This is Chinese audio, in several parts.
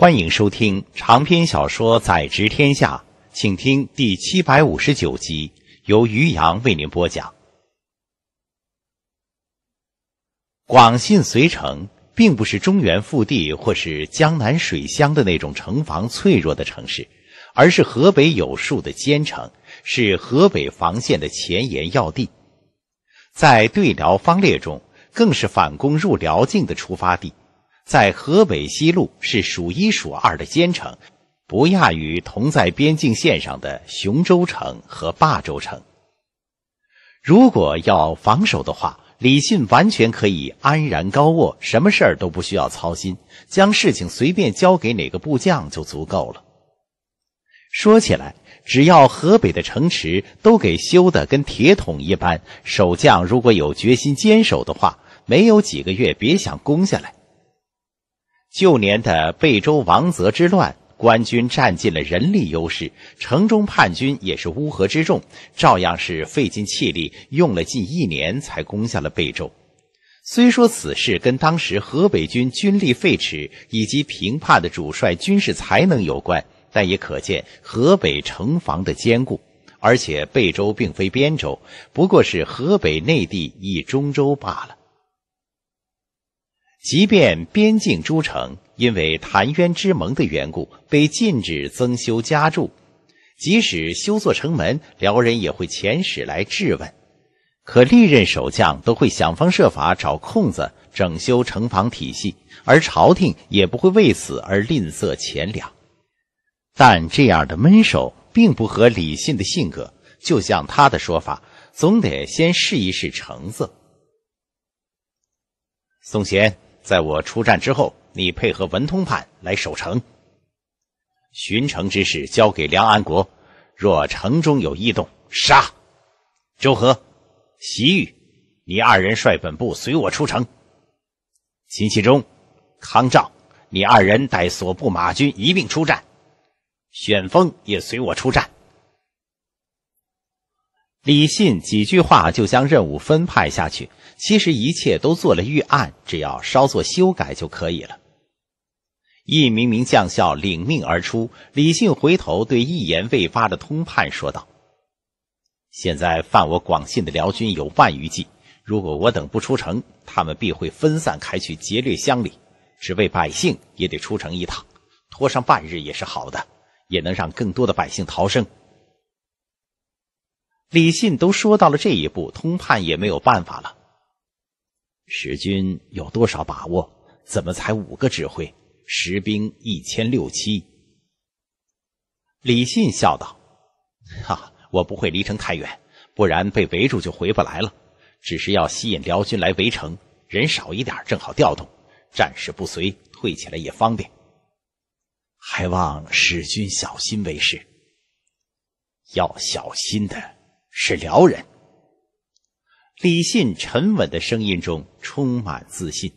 欢迎收听长篇小说《宰执天下》，请听第七百五十九集，由于洋为您播讲。广信随城并不是中原腹地或是江南水乡的那种城防脆弱的城市，而是河北有数的坚城，是河北防线的前沿要地，在对辽方略中，更是反攻入辽境的出发地。在河北西路是数一数二的坚城，不亚于同在边境线上的雄州城和霸州城。如果要防守的话，李信完全可以安然高卧，什么事儿都不需要操心，将事情随便交给哪个部将就足够了。说起来，只要河北的城池都给修得跟铁桶一般，守将如果有决心坚守的话，没有几个月别想攻下来。旧年的贝州王泽之乱，官军占尽了人力优势，城中叛军也是乌合之众，照样是费尽气力，用了近一年才攻下了贝州。虽说此事跟当时河北军军力废弛以及平叛的主帅军事才能有关，但也可见河北城防的坚固。而且贝州并非边州，不过是河北内地一中州罢了。即便边境诸城因为澶渊之盟的缘故被禁止增修加筑，即使修作城门，辽人也会遣使来质问。可历任守将都会想方设法找空子整修城防体系，而朝廷也不会为此而吝啬钱粮。但这样的闷守并不合李信的性格，就像他的说法，总得先试一试橙色。宋贤。在我出战之后，你配合文通判来守城，巡城之事交给梁安国。若城中有异动，杀。周和、席玉，你二人率本部随我出城。秦其忠、康照，你二人带所部马军一并出战。旋风也随我出战。李信几句话就将任务分派下去，其实一切都做了预案，只要稍作修改就可以了。一名名将校领命而出，李信回头对一言未发的通判说道：“现在犯我广信的辽军有万余计，如果我等不出城，他们必会分散开去劫掠乡里，只为百姓也得出城一趟，拖上半日也是好的，也能让更多的百姓逃生。”李信都说到了这一步，通判也没有办法了。使军有多少把握？怎么才五个指挥？十兵一千六七？李信笑道：“哈，我不会离城太远，不然被围住就回不来了。只是要吸引辽军来围城，人少一点正好调动，战事不随退起来也方便。还望使君小心为是，要小心的。”是辽人。李信沉稳的声音中充满自信。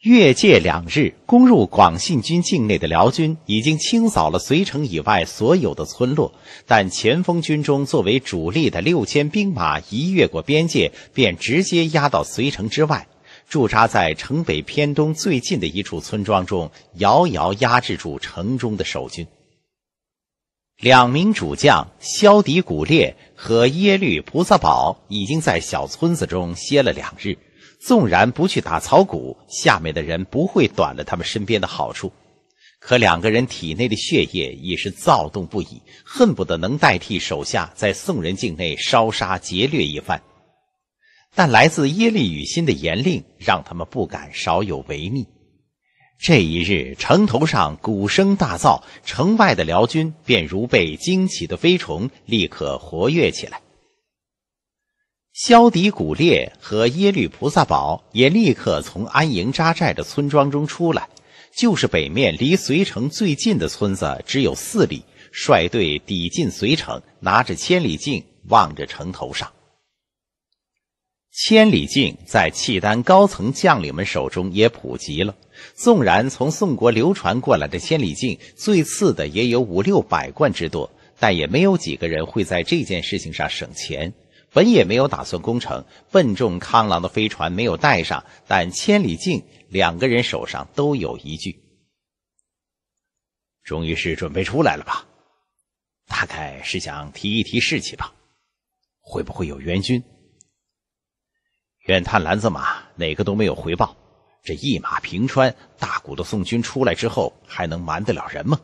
越界两日，攻入广信军境内的辽军已经清扫了随城以外所有的村落，但前锋军中作为主力的六千兵马一越过边界，便直接压到随城之外，驻扎在城北偏东最近的一处村庄中，遥遥压制住城中的守军。两名主将萧迪古烈和耶律菩萨保已经在小村子中歇了两日，纵然不去打草谷，下面的人不会短了他们身边的好处。可两个人体内的血液已是躁动不已，恨不得能代替手下在宋人境内烧杀劫掠一番。但来自耶律雨欣的严令让他们不敢稍有违逆。这一日，城头上鼓声大噪，城外的辽军便如被惊起的飞虫，立刻活跃起来。萧迪古烈和耶律菩萨保也立刻从安营扎寨的村庄中出来，就是北面离隋城最近的村子，只有四里，率队抵近隋城，拿着千里镜望着城头上。千里镜在契丹高层将领们手中也普及了。纵然从宋国流传过来的千里镜最次的也有五六百贯之多，但也没有几个人会在这件事情上省钱。本也没有打算攻城，笨重康郎的飞船没有带上，但千里镜两个人手上都有一具。终于是准备出来了吧？大概是想提一提士气吧？会不会有援军？远探兰子马，哪个都没有回报。这一马平川，大股的宋军出来之后，还能瞒得了人吗？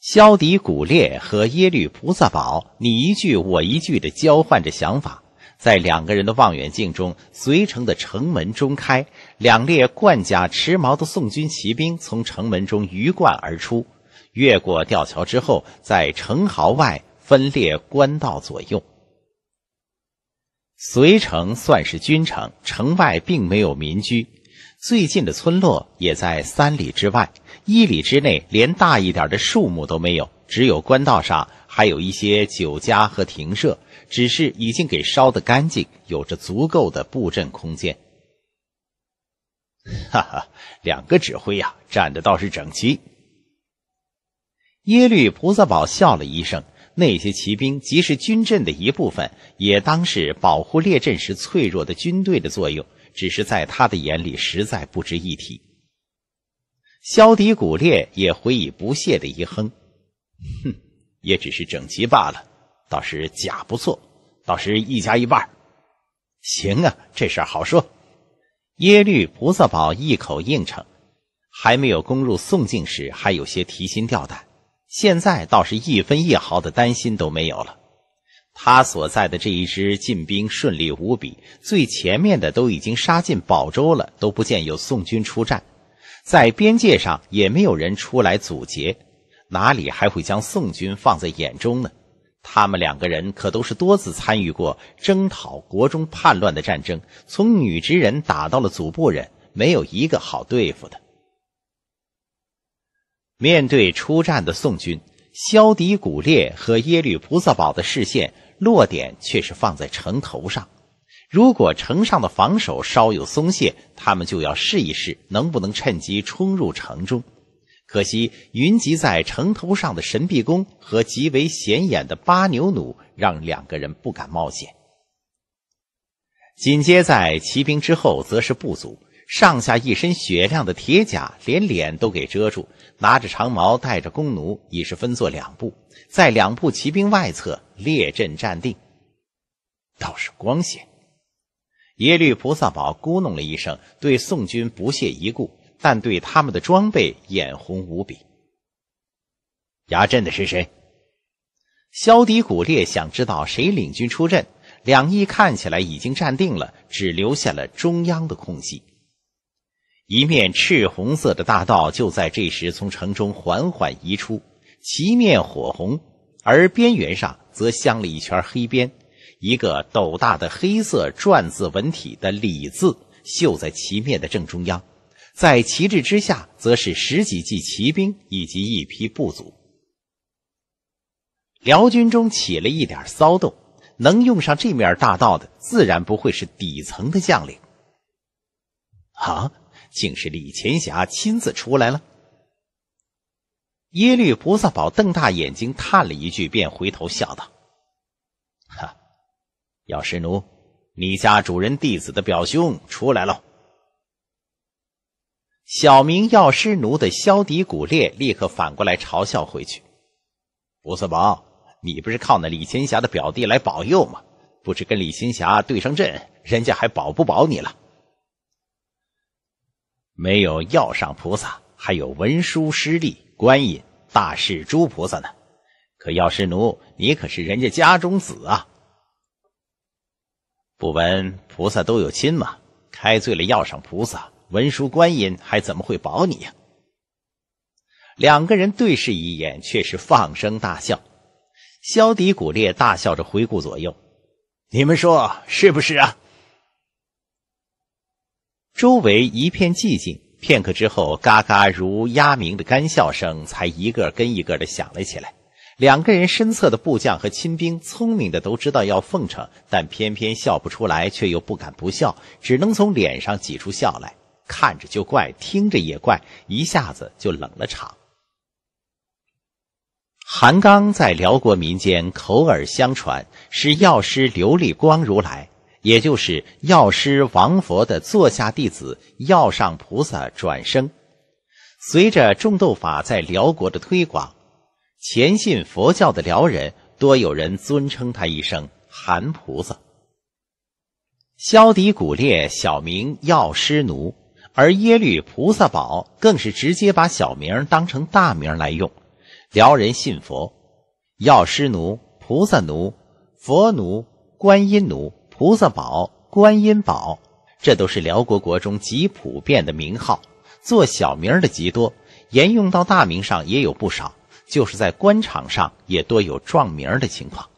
萧迪古烈和耶律菩萨保你一句我一句的交换着想法，在两个人的望远镜中，随城的城门中开，两列冠甲持矛的宋军骑兵从城门中鱼贯而出，越过吊桥之后，在城壕外分列官道左右。随城算是军城，城外并没有民居，最近的村落也在三里之外，一里之内连大一点的树木都没有，只有官道上还有一些酒家和亭舍，只是已经给烧得干净，有着足够的布阵空间。哈哈，两个指挥呀，站的倒是整齐。耶律菩萨保笑了一声。那些骑兵即是军阵的一部分，也当是保护列阵时脆弱的军队的作用，只是在他的眼里实在不值一提。萧敌古烈也回以不屑的一哼：“哼，也只是整齐罢了，倒是甲不错，到时一家一半。”行啊，这事儿好说。耶律菩萨宝一口应承，还没有攻入宋境时，还有些提心吊胆。现在倒是一分一毫的担心都没有了。他所在的这一支进兵顺利无比，最前面的都已经杀进宝州了，都不见有宋军出战，在边界上也没有人出来阻截，哪里还会将宋军放在眼中呢？他们两个人可都是多次参与过征讨国中叛乱的战争，从女直人打到了祖部人，没有一个好对付的。面对出战的宋军，萧迪古烈和耶律菩萨保的视线落点却是放在城头上。如果城上的防守稍有松懈，他们就要试一试能不能趁机冲入城中。可惜云集在城头上的神臂弓和极为显眼的巴牛弩，让两个人不敢冒险。紧接在骑兵之后，则是部族。上下一身雪亮的铁甲，连脸都给遮住，拿着长矛，带着弓弩，已是分作两部，在两部骑兵外侧列阵站定，倒是光鲜。耶律菩萨宝咕哝了一声，对宋军不屑一顾，但对他们的装备眼红无比。压阵的是谁？萧敌古烈想知道谁领军出阵。两翼看起来已经站定了，只留下了中央的空隙。一面赤红色的大道就在这时从城中缓缓移出，旗面火红，而边缘上则镶了一圈黑边，一个斗大的黑色篆字文体的“李”字绣在旗面的正中央，在旗帜之下则是十几骑骑兵以及一批部族。辽军中起了一点骚动，能用上这面大道的，自然不会是底层的将领。啊！竟是李钱霞亲自出来了。耶律菩萨宝瞪大眼睛叹了一句，便回头笑道：“哈，药师奴，你家主人弟子的表兄出来了。”小名药师奴的萧迪古烈立刻反过来嘲笑回去：“菩萨宝，你不是靠那李钱霞的表弟来保佑吗？不知跟李钱霞对上阵，人家还保不保你了？”没有药上菩萨，还有文殊师利、观音、大士、诸菩萨呢。可药师奴，你可是人家家中子啊！不闻菩萨都有亲吗？开罪了药上菩萨、文殊观音，还怎么会保你呀？两个人对视一眼，却是放声大笑。萧迪古烈大笑着回顾左右：“你们说是不是啊？”周围一片寂静，片刻之后，嘎嘎如鸭鸣的干笑声才一个跟一个的响了起来。两个人身侧的部将和亲兵，聪明的都知道要奉承，但偏偏笑不出来，却又不敢不笑，只能从脸上挤出笑来。看着就怪，听着也怪，一下子就冷了场。韩刚在辽国民间口耳相传是药师琉璃光如来。也就是药师王佛的座下弟子药上菩萨转生。随着种豆法在辽国的推广，虔信佛教的辽人多有人尊称他一声“韩菩萨”。萧笛古烈小名药师奴，而耶律菩萨宝更是直接把小名当成大名来用。辽人信佛，药师奴、菩萨奴、佛奴、观音奴。菩萨宝、观音宝，这都是辽国国中极普遍的名号，做小名的极多，沿用到大名上也有不少。就是在官场上也多有撞名的情况。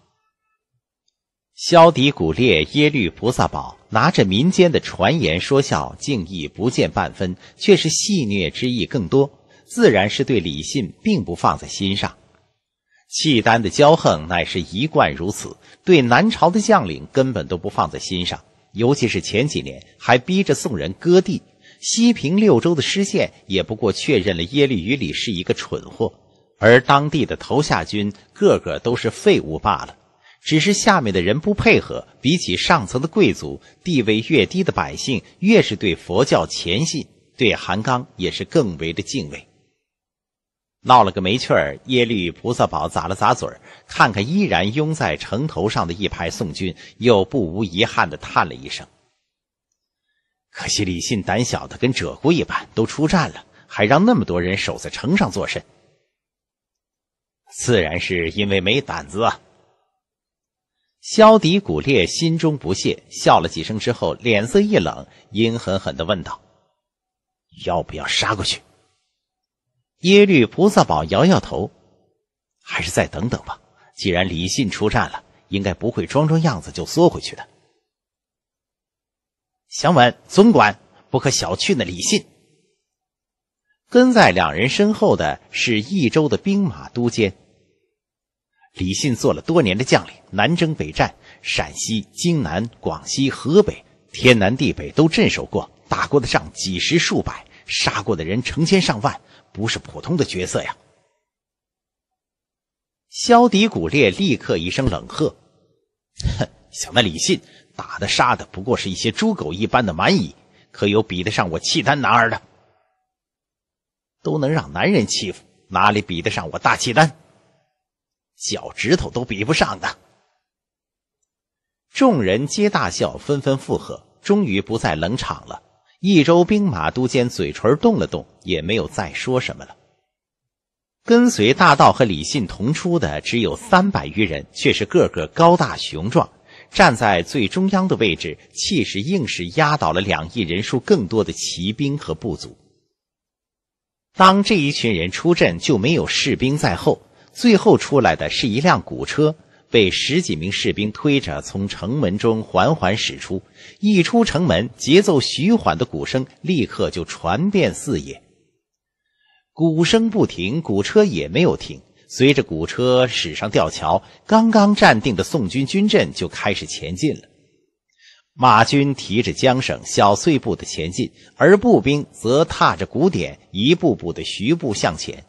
萧笛古烈耶律菩萨宝拿着民间的传言说笑，敬意不见半分，却是戏谑之意更多，自然是对李信并不放在心上。契丹的骄横乃是一贯如此，对南朝的将领根本都不放在心上，尤其是前几年还逼着宋人割地。西平六州的失陷，也不过确认了耶律与里是一个蠢货，而当地的投下军个个都是废物罢了。只是下面的人不配合，比起上层的贵族，地位越低的百姓越是对佛教虔信，对韩刚也是更为的敬畏。闹了个没趣儿，耶律菩萨宝咂了咂嘴儿，看看依然拥在城头上的一排宋军，又不无遗憾的叹了一声：“可惜李信胆小的跟鹧鸪一般，都出战了，还让那么多人守在城上作甚？”自然是因为没胆子啊！萧敌古烈心中不屑，笑了几声之后，脸色一冷，阴狠狠的问道：“要不要杀过去？”耶律菩萨保摇摇头，还是再等等吧。既然李信出战了，应该不会装装样子就缩回去的。祥文总管不可小觑那李信。跟在两人身后的，是益州的兵马都监。李信做了多年的将领，南征北战，陕西、京南、广西、河北，天南地北都镇守过，打过的仗几十数百，杀过的人成千上万。不是普通的角色呀！萧迪古烈立刻一声冷喝：“哼，想那李信打的杀的不过是一些猪狗一般的蛮夷，可有比得上我契丹男儿的？都能让男人欺负，哪里比得上我大契丹？脚趾头都比不上的。”众人皆大笑，纷纷附和，终于不再冷场了。益州兵马都监嘴唇动了动，也没有再说什么了。跟随大道和李信同出的只有三百余人，却是个个高大雄壮，站在最中央的位置，气势硬是压倒了两亿人数更多的骑兵和部族。当这一群人出阵，就没有士兵在后。最后出来的是一辆古车。被十几名士兵推着从城门中缓缓驶出，一出城门，节奏徐缓的鼓声立刻就传遍四野。鼓声不停，鼓车也没有停。随着鼓车驶上吊桥，刚刚站定的宋军军阵就开始前进了。马军提着缰绳，小碎步的前进，而步兵则踏着鼓点，一步步的徐步向前。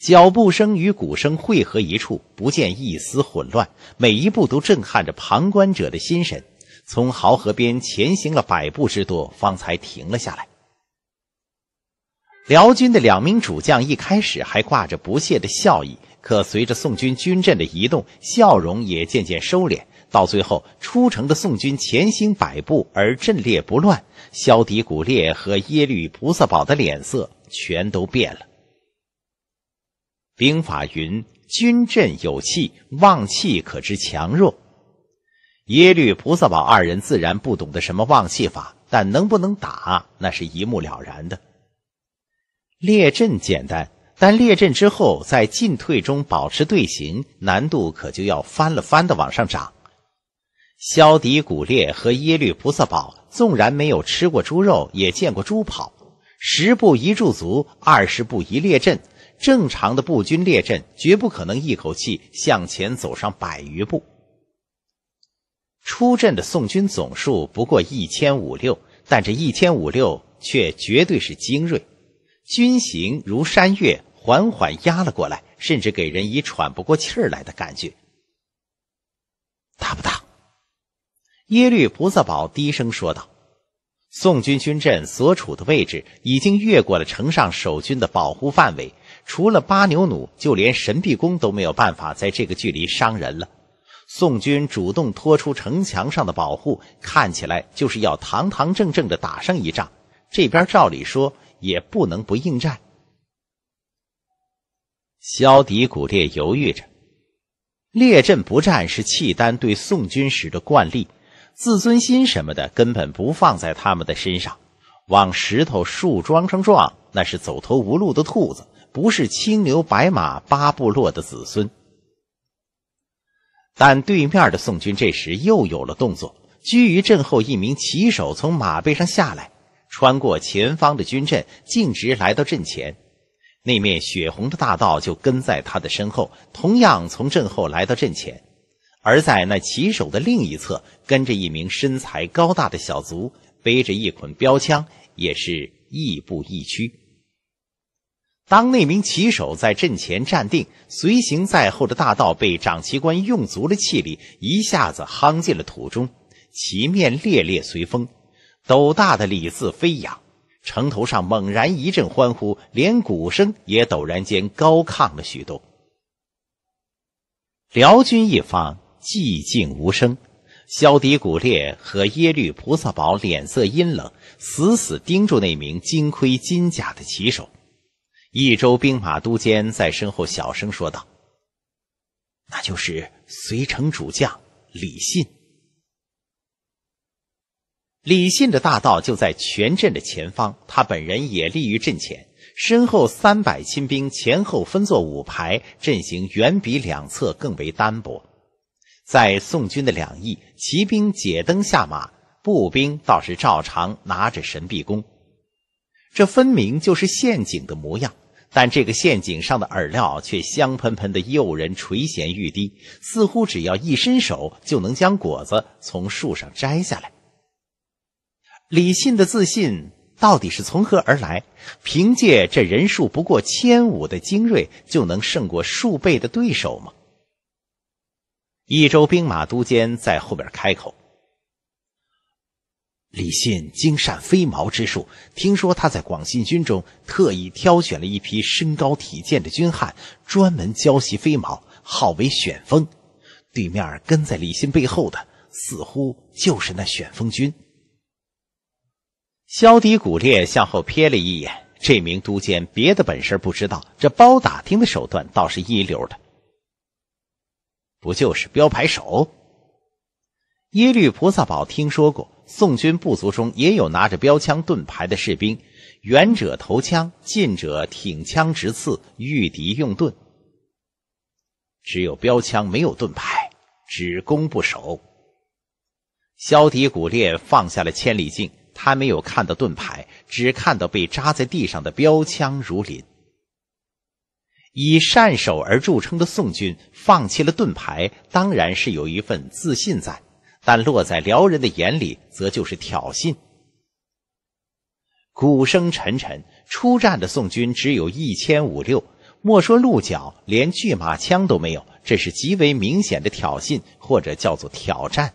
脚步声与鼓声汇合一处，不见一丝混乱。每一步都震撼着旁观者的心神。从濠河边前行了百步之多，方才停了下来。辽军的两名主将一开始还挂着不屑的笑意，可随着宋军军阵的移动，笑容也渐渐收敛。到最后，出城的宋军前行百步而阵列不乱，萧敌古烈和耶律菩萨宝的脸色全都变了。兵法云：“军阵有气，旺气可知强弱。”耶律菩萨保二人自然不懂得什么旺气法，但能不能打，那是一目了然的。列阵简单，但列阵之后，在进退中保持队形，难度可就要翻了翻的往上涨。萧敌古烈和耶律菩萨保纵然没有吃过猪肉，也见过猪跑。十步一驻足，二十步一列阵。正常的步军列阵绝不可能一口气向前走上百余步。出阵的宋军总数不过一千五六，但这一千五六却绝对是精锐，军行如山岳，缓缓压了过来，甚至给人以喘不过气儿来的感觉。打不打？耶律菩萨保低声说道：“宋军军阵所处的位置已经越过了城上守军的保护范围。”除了巴牛弩，就连神臂弓都没有办法在这个距离伤人了。宋军主动拖出城墙上的保护，看起来就是要堂堂正正的打上一仗。这边照理说也不能不应战。萧迪古烈犹豫着，列阵不战是契丹对宋军时的惯例，自尊心什么的根本不放在他们的身上，往石头、树桩上撞，那是走投无路的兔子。不是青牛白马八部落的子孙，但对面的宋军这时又有了动作。居于阵后，一名骑手从马背上下来，穿过前方的军阵，径直来到阵前。那面血红的大道就跟在他的身后，同样从阵后来到阵前。而在那骑手的另一侧，跟着一名身材高大的小卒，背着一捆标枪，也是亦步亦趋。当那名骑手在阵前站定，随行在后的大道被长旗官用足了气力，一下子夯进了土中，旗面猎猎随风，斗大的“李”字飞扬。城头上猛然一阵欢呼，连鼓声也陡然间高亢了许多。辽军一方寂静无声，萧笛古烈和耶律菩萨保脸色阴冷，死死盯住那名金盔金甲的骑手。益州兵马都监在身后小声说道：“那就是随城主将李信。”李信的大道就在全阵的前方，他本人也立于阵前，身后三百亲兵前后分作五排，阵型远比两侧更为单薄。在宋军的两翼，骑兵解灯下马，步兵倒是照常拿着神臂弓，这分明就是陷阱的模样。但这个陷阱上的饵料却香喷喷的，诱人垂涎欲滴，似乎只要一伸手就能将果子从树上摘下来。李信的自信到底是从何而来？凭借这人数不过千五的精锐就能胜过数倍的对手吗？益州兵马都监在后边开口。李信精善飞毛之术，听说他在广信军中特意挑选了一批身高体健的军汉，专门教习飞毛，号为“选风”。对面跟在李信背后的，似乎就是那“选风军”。萧敌古烈向后瞥了一眼，这名都监别的本事不知道，这包打听的手段倒是一流的。不就是标牌手？耶律菩萨宝听说过。宋军部族中也有拿着标枪、盾牌的士兵，远者投枪，近者挺枪直刺；御敌用盾，只有标枪，没有盾牌，只攻不守。萧敌古烈放下了千里镜，他没有看到盾牌，只看到被扎在地上的标枪如林。以善守而著称的宋军放弃了盾牌，当然是有一份自信在。但落在辽人的眼里，则就是挑衅。鼓声沉沉，出战的宋军只有一千五六，莫说鹿角，连拒马枪都没有，这是极为明显的挑衅，或者叫做挑战。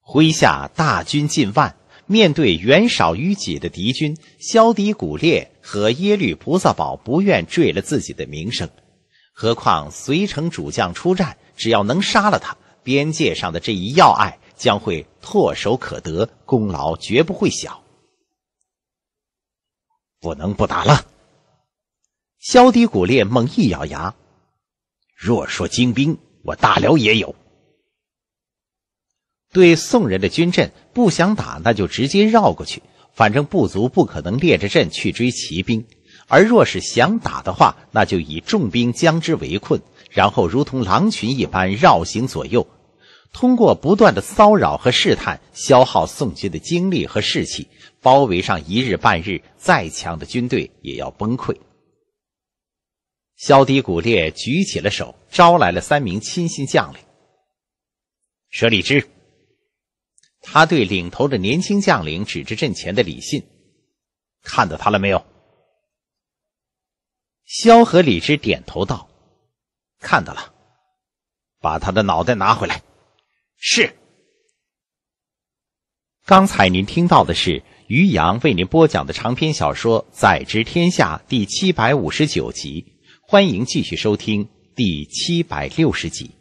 麾下大军近万，面对远少于己的敌军，萧迪古烈和耶律菩萨保不愿坠了自己的名声，何况随城主将出战，只要能杀了他。边界上的这一要隘将会唾手可得，功劳绝不会小。不能不打了。萧敌骨烈猛一咬牙，若说精兵，我大辽也有。对宋人的军阵，不想打那就直接绕过去，反正不足不可能列着阵去追骑兵；而若是想打的话，那就以重兵将之围困，然后如同狼群一般绕行左右。通过不断的骚扰和试探，消耗宋军的精力和士气，包围上一日半日，再强的军队也要崩溃。萧堤古烈举起了手，招来了三名亲信将领。舍礼之，他对领头的年轻将领指着阵前的李信，看到他了没有？萧和李之点头道：“看到了，把他的脑袋拿回来。”是。刚才您听到的是于洋为您播讲的长篇小说《宰执天下》第七百五十九集，欢迎继续收听第七百六十集。